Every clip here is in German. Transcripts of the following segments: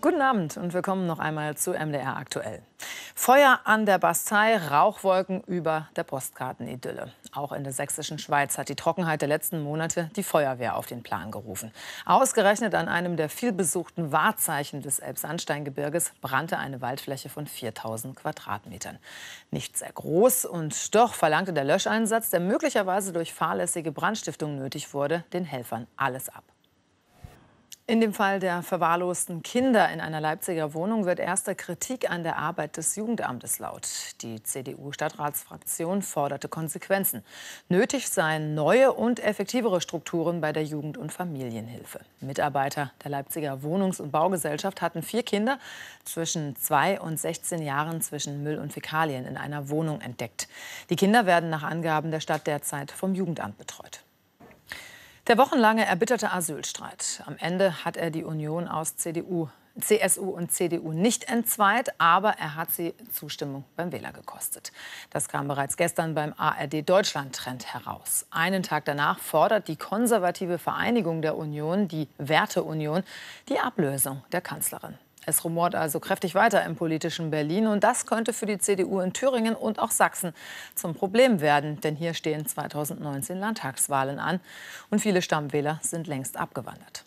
Guten Abend und willkommen noch einmal zu MDR aktuell. Feuer an der Bastei, Rauchwolken über der Postkartenidylle. Auch in der sächsischen Schweiz hat die Trockenheit der letzten Monate die Feuerwehr auf den Plan gerufen. Ausgerechnet an einem der vielbesuchten Wahrzeichen des Elbsandsteingebirges brannte eine Waldfläche von 4000 Quadratmetern. Nicht sehr groß und doch verlangte der Löscheinsatz, der möglicherweise durch fahrlässige Brandstiftung nötig wurde, den Helfern alles ab. In dem Fall der verwahrlosten Kinder in einer Leipziger Wohnung wird erster Kritik an der Arbeit des Jugendamtes laut. Die CDU-Stadtratsfraktion forderte Konsequenzen. Nötig seien neue und effektivere Strukturen bei der Jugend- und Familienhilfe. Mitarbeiter der Leipziger Wohnungs- und Baugesellschaft hatten vier Kinder zwischen zwei und 16 Jahren zwischen Müll und Fäkalien in einer Wohnung entdeckt. Die Kinder werden nach Angaben der Stadt derzeit vom Jugendamt betreut. Der wochenlange erbitterte Asylstreit. Am Ende hat er die Union aus CDU, CSU und CDU nicht entzweit, aber er hat sie Zustimmung beim Wähler gekostet. Das kam bereits gestern beim ARD Deutschland Trend heraus. Einen Tag danach fordert die konservative Vereinigung der Union, die Werteunion, die Ablösung der Kanzlerin. Es rumort also kräftig weiter im politischen Berlin. Und das könnte für die CDU in Thüringen und auch Sachsen zum Problem werden. Denn hier stehen 2019 Landtagswahlen an. Und viele Stammwähler sind längst abgewandert.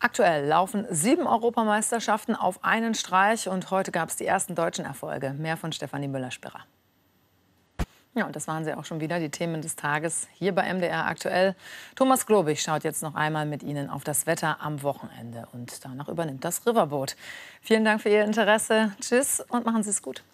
Aktuell laufen sieben Europameisterschaften auf einen Streich. Und heute gab es die ersten deutschen Erfolge. Mehr von Stefanie Müller-Spirrer. Ja, und das waren sie auch schon wieder, die Themen des Tages hier bei MDR aktuell. Thomas Globig schaut jetzt noch einmal mit Ihnen auf das Wetter am Wochenende und danach übernimmt das Riverboot. Vielen Dank für Ihr Interesse. Tschüss und machen Sie es gut.